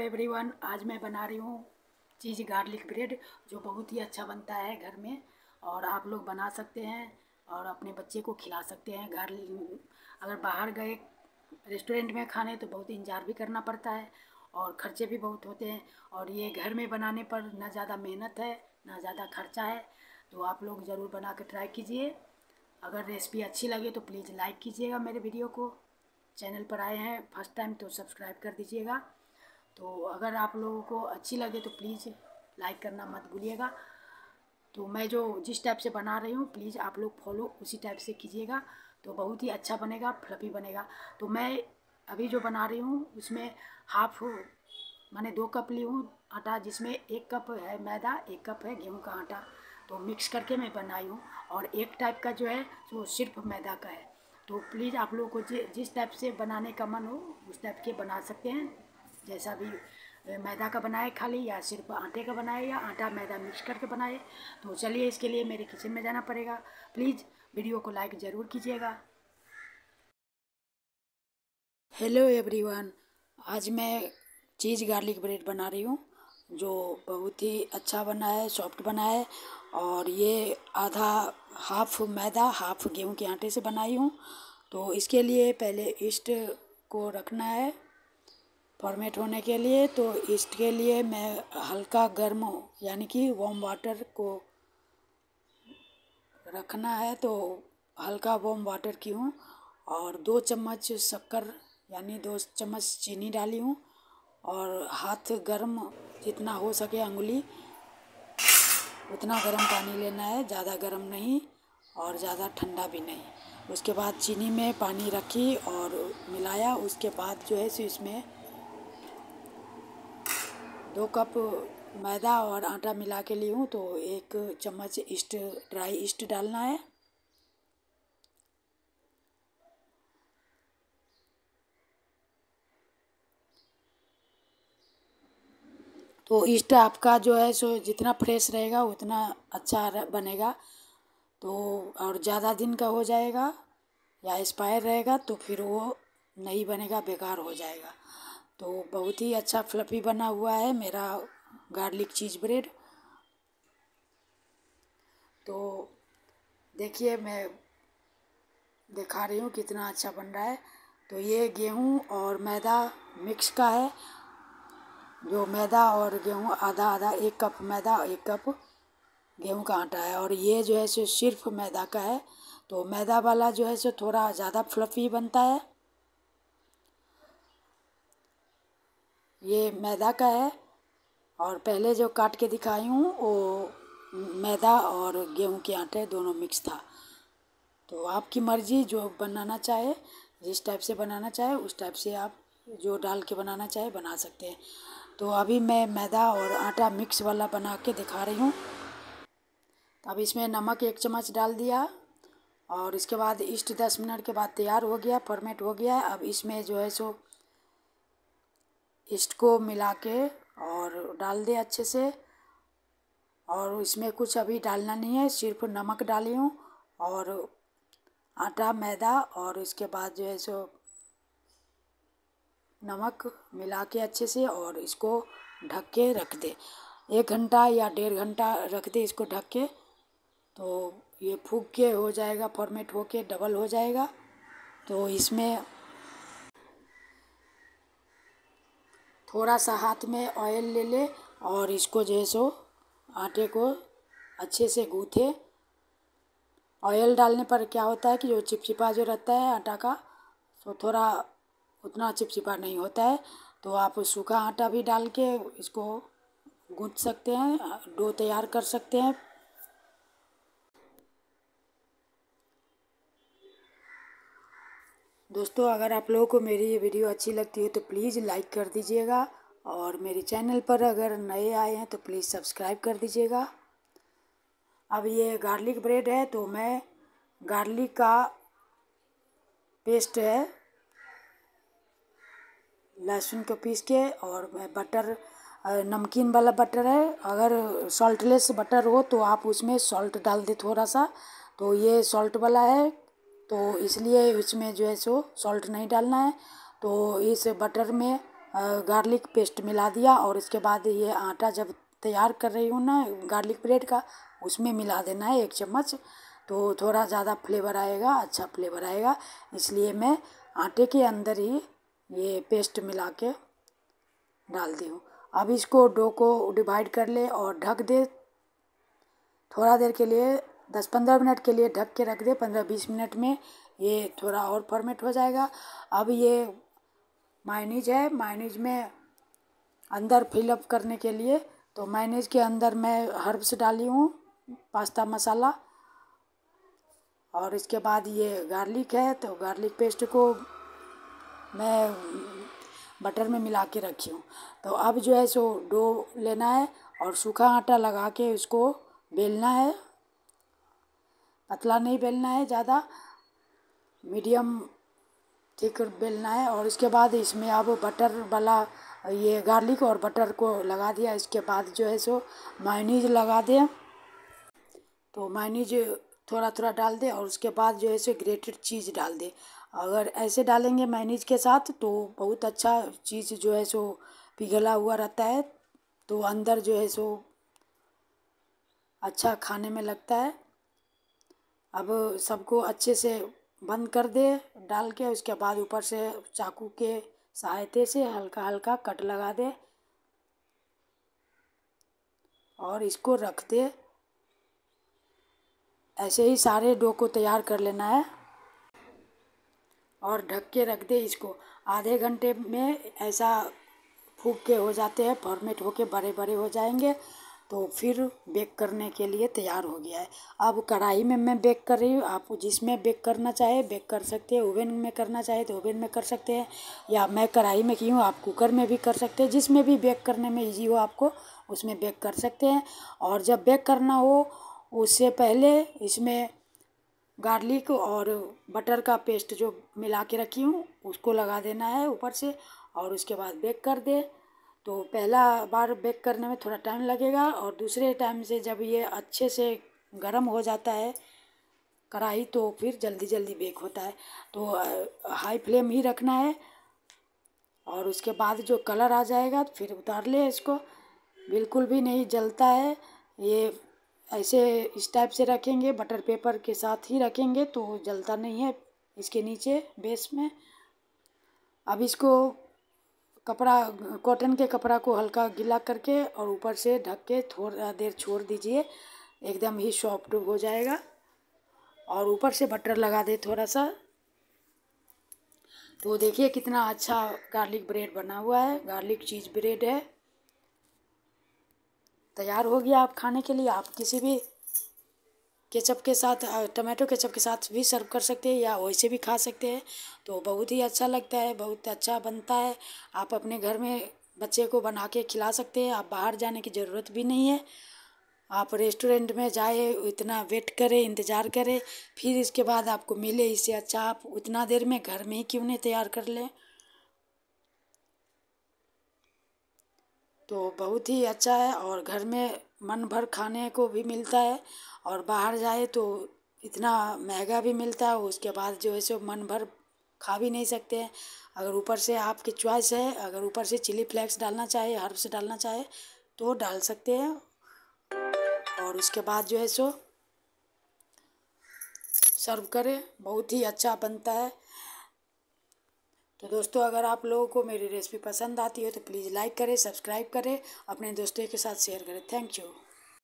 everyone आज मैं बना रही हूँ चीज़ गार्लिक ब्रेड जो बहुत ही अच्छा बनता है घर में और आप लोग बना सकते हैं और अपने बच्चे को खिला सकते हैं घर अगर बाहर गए रेस्टोरेंट में खाने तो बहुत इंतजार भी करना पड़ता है और खर्चे भी बहुत होते हैं और ये घर में बनाने पर ना ज़्यादा मेहनत है ना ज़्यादा खर्चा है तो आप लोग ज़रूर बना कर ट्राई कीजिए अगर रेसिपी अच्छी लगे तो प्लीज़ लाइक कीजिएगा मेरे वीडियो को चैनल पर आए हैं फर्स्ट टाइम तो सब्सक्राइब कर दीजिएगा तो अगर आप लोगों को अच्छी लगे तो प्लीज़ लाइक करना मत भूलिएगा तो मैं जो जिस टाइप से बना रही हूँ प्लीज़ आप लोग फॉलो उसी टाइप से कीजिएगा तो बहुत ही अच्छा बनेगा फ्लफी बनेगा तो मैं अभी जो बना रही हूँ उसमें हाफ मैंने दो कप ली हूँ आटा जिसमें एक कप है मैदा एक कप है गेहूँ का आटा तो मिक्स करके मैं बनाई हूँ और एक टाइप का जो है वो सिर्फ मैदा का है तो प्लीज़ आप लोगों को जिस टाइप से बनाने का मन हो उस टाइप के बना सकते हैं जैसा भी मैदा का बनाए खाली या सिर्फ आटे का बनाए या आटा मैदा मिक्स करके बनाए तो चलिए इसके लिए मेरे किचन में जाना पड़ेगा प्लीज़ वीडियो को लाइक ज़रूर कीजिएगा हेलो एवरीवन आज मैं चीज़ गार्लिक ब्रेड बना रही हूँ जो बहुत ही अच्छा बना है सॉफ्ट बना है और ये आधा हाफ मैदा हाफ गेहूं के आटे से बनाई हूँ तो इसके लिए पहले ईस्ट को रखना है फॉर्मेट होने के लिए तो इसके लिए मैं हल्का गर्म यानी कि वॉम वाटर को रखना है तो हल्का वॉम वाटर की हूँ और दो चम्मच शक्कर यानी दो चम्मच चीनी डाली हूँ और हाथ गर्म जितना हो सके अंगुली उतना गर्म पानी लेना है ज़्यादा गर्म नहीं और ज़्यादा ठंडा भी नहीं उसके बाद चीनी में पानी रखी और मिलाया उसके बाद जो है सो इसमें दो कप मैदा और आटा मिला के ली हूँ तो एक चम्मच ईस्ट ड्राई ईस्ट डालना है तो ईस्ट आपका जो है सो जितना फ्रेश रहेगा उतना अच्छा बनेगा तो और ज़्यादा दिन का हो जाएगा या एक्सपायर रहेगा तो फिर वो नहीं बनेगा बेकार हो जाएगा तो बहुत ही अच्छा फ्लफी बना हुआ है मेरा गार्लिक चीज़ ब्रेड तो देखिए मैं दिखा रही हूँ कितना अच्छा बन रहा है तो ये गेहूँ और मैदा मिक्स का है जो मैदा और गेहूँ आधा आधा एक कप मैदा एक कप गेहूँ का आटा है और ये जो है सो सिर्फ मैदा का है तो मैदा वाला जो है सो थोड़ा ज़्यादा फ्लफ़ी बनता है ये मैदा का है और पहले जो काट के दिखाई हूँ वो मैदा और गेहूँ के आटे दोनों मिक्स था तो आपकी मर्ज़ी जो बनाना चाहे जिस टाइप से बनाना चाहे उस टाइप से आप जो डाल के बनाना चाहे बना सकते हैं तो अभी मैं मैदा और आटा मिक्स वाला बना के दिखा रही हूँ अब इसमें नमक एक चम्मच डाल दिया और इसके बाद इष्ट दस मिनट के बाद तैयार हो गया फॉर्मेट हो गया अब इसमें जो है सो ईस्ट को मिला के और डाल दे अच्छे से और इसमें कुछ अभी डालना नहीं है सिर्फ नमक डाली हूँ और आटा मैदा और इसके बाद जो है सो नमक मिला के अच्छे से और इसको ढक के रख दे एक घंटा या डेढ़ घंटा रख दे इसको ढक के तो ये फूक के हो जाएगा फॉर्मेट हो के डबल हो जाएगा तो इसमें थोड़ा सा हाथ में ऑयल ले ले और इसको जो है सो आटे को अच्छे से गूँथे ऑयल डालने पर क्या होता है कि जो चिपचिपा जो रहता है आटा का तो थोड़ा उतना चिपचिपा नहीं होता है तो आप सूखा आटा भी डाल के इसको गूँथ सकते हैं डो तैयार कर सकते हैं दोस्तों अगर आप लोगों को मेरी ये वीडियो अच्छी लगती है तो प्लीज़ लाइक कर दीजिएगा और मेरे चैनल पर अगर नए आए हैं तो प्लीज़ सब्सक्राइब कर दीजिएगा अब ये गार्लिक ब्रेड है तो मैं गार्लिक का पेस्ट है लहसुन को पीस के और मैं बटर नमकीन वाला बटर है अगर सॉल्टलेस बटर हो तो आप उसमें सॉल्ट डाल दे थोड़ा सा तो ये सॉल्ट वाला है तो इसलिए इसमें जो है सो सॉल्ट नहीं डालना है तो इस बटर में गार्लिक पेस्ट मिला दिया और इसके बाद ये आटा जब तैयार कर रही हूँ ना गार्लिक ब्रेड का उसमें मिला देना है एक चम्मच तो थोड़ा ज़्यादा फ्लेवर आएगा अच्छा फ्लेवर आएगा इसलिए मैं आटे के अंदर ही ये पेस्ट मिला के डाल दी हूँ अब इसको डो को डिवाइड कर ले और ढक दे थोड़ा देर के लिए दस पंद्रह मिनट के लिए ढक के रख दे पंद्रह बीस मिनट में ये थोड़ा और फॉर्मेट हो जाएगा अब ये माइनेज है माइनेज में अंदर फिलअप करने के लिए तो माइनेज के अंदर मैं हर्ब्स डाली हूँ पास्ता मसाला और इसके बाद ये गार्लिक है तो गार्लिक पेस्ट को मैं बटर में मिला के रखी हूँ तो अब जो है सो डो लेना है और सूखा आटा लगा के उसको बेलना है पतला नहीं बेलना है ज़्यादा मीडियम ठीक बेलना है और उसके बाद इसमें अब बटर वाला ये गार्लिक और बटर को लगा दिया इसके बाद जो है सो मायनीज लगा दें तो मायनीज थोड़ा थोड़ा डाल दें और उसके बाद जो है सो ग्रेटेड चीज़ डाल दें अगर ऐसे डालेंगे मैनीज के साथ तो बहुत अच्छा चीज़ जो है सो पिघला हुआ रहता है तो अंदर जो है सो अच्छा खाने में लगता है अब सबको अच्छे से बंद कर दे डाल के उसके बाद ऊपर से चाकू के सहायते से हल्का हल्का कट लगा दे और इसको रख दे ऐसे ही सारे डो को तैयार कर लेना है और ढक के रख दे इसको आधे घंटे में ऐसा फूक के हो जाते हैं फॉर्मेट होके बड़े बड़े हो जाएंगे तो फिर बेक करने के लिए तैयार हो गया है अब कढ़ाई में मैं बेक कर रही हूँ आप जिसमें बेक करना चाहे बेक कर सकते हैं ओवन में करना चाहे तो ओवन में कर सकते हैं या मैं कढ़ाई में की हूँ आप कुकर में भी कर सकते हैं जिसमें भी बेक करने में ईजी हो आपको उसमें बेक कर सकते हैं और जब बेक करना हो उससे पहले इसमें गार्लिक और बटर का पेस्ट जो मिला के रखी हूँ उसको लगा देना है ऊपर से और उसके बाद बेक कर दे तो पहला बार बेक करने में थोड़ा टाइम लगेगा और दूसरे टाइम से जब ये अच्छे से गर्म हो जाता है कढ़ाई तो फिर जल्दी जल्दी बेक होता है तो हाई फ्लेम ही रखना है और उसके बाद जो कलर आ जाएगा तो फिर उतार ले इसको बिल्कुल भी नहीं जलता है ये ऐसे इस टाइप से रखेंगे बटर पेपर के साथ ही रखेंगे तो जलता नहीं है इसके नीचे बेस में अब इसको कपड़ा कॉटन के कपड़ा को हल्का गीला करके और ऊपर से ढक के थोड़ा देर छोड़ दीजिए एकदम ही सॉफ्ट हो जाएगा और ऊपर से बटर लगा दे थोड़ा सा तो देखिए कितना अच्छा गार्लिक ब्रेड बना हुआ है गार्लिक चीज़ ब्रेड है तैयार हो गया आप खाने के लिए आप किसी भी केचप के साथ टमाटो केचप के साथ भी सर्व कर सकते हैं या वैसे भी खा सकते हैं तो बहुत ही अच्छा लगता है बहुत अच्छा बनता है आप अपने घर में बच्चे को बना के खिला सकते हैं आप बाहर जाने की ज़रूरत भी नहीं है आप रेस्टोरेंट में जाए इतना वेट करें इंतज़ार करें फिर इसके बाद आपको मिले इससे अच्छा आप उतना देर में घर में ही क्यों नहीं तैयार कर लें तो बहुत ही अच्छा है और घर में मन भर खाने को भी मिलता है और बाहर जाए तो इतना महंगा भी मिलता है उसके बाद जो है सो मन भर खा भी नहीं सकते हैं अगर ऊपर से आपकी चॉइस है अगर ऊपर से चिली फ्लेक्स डालना चाहे हर्ब्स डालना चाहे तो डाल सकते हैं और उसके बाद जो है सो सर्व करें बहुत ही अच्छा बनता है तो दोस्तों अगर आप लोगों को मेरी रेसिपी पसंद आती हो तो प्लीज़ लाइक करें सब्सक्राइब करें अपने दोस्तों के साथ शेयर करें थैंक यू